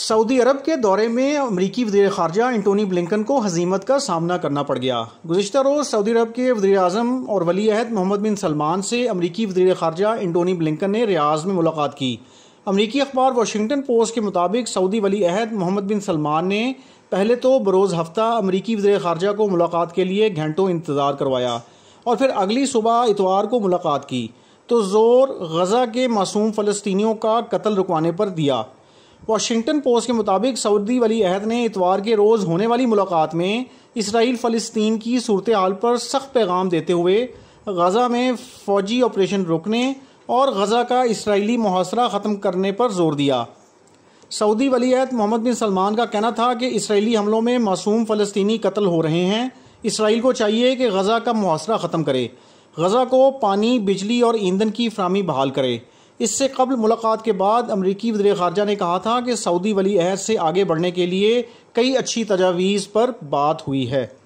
Saudi अरब के दौरे में अमरीकी वजी खारजा एंटोनी ब्लिंकन को हजीमत का सामना करना पड़ गया गुजशत रोज़ सऊदी अरब के वजी अजम और वली अहद मोहम्मद बिन सलमान से अमरीकी वजी खारजा एंटोनी ब्लिंकन ने रियाज में मुलाकात की अमरीकी अखबार वाशिंगटन पोस्ट के मुताबिक सऊदी वली अहद मोहम्मद बिन सलमान ने पहले तो बरोज़ हफ्ता अमरीकी वजी खारजा को मुलाकात के लिए घंटों इंतज़ार करवाया और फिर अगली सुबह इतवार को मुलाकात की तो ज़ोर गज़ा के मासूम फ़लस्तियों का कत्ल रुकवाने पर दिया वाशिंगटन पोस्ट के मुताबिक सऊदी वली अहद ने इतवार के रोज़ होने वाली मुलाकात में इसराइल फ़लस्तीन की सूरत हाल पर सख्त पैगाम देते हुए गज़ा में फ़ौजी ऑपरेशन रोकने और गज़ा का इसराइली मुहासरा ख़त्म करने पर जोर दिया सऊदी वली अहद मोहम्मद बिन सलमान का कहना था कि इसराइली हमलों में मासूम फ़लस्तनी कत्ल हो रहे हैं इसराइल को चाहिए कि गज़ा का मुहासरा ख़त्म करे गज़ा को पानी बिजली और ईंधन की फ्राहमी बहाल करे इससे कबल मुलाकात के बाद अमरीकी वजर खारजा ने कहा था कि सऊदी वली अहद से आगे बढ़ने के लिए कई अच्छी तजावीज़ पर बात हुई है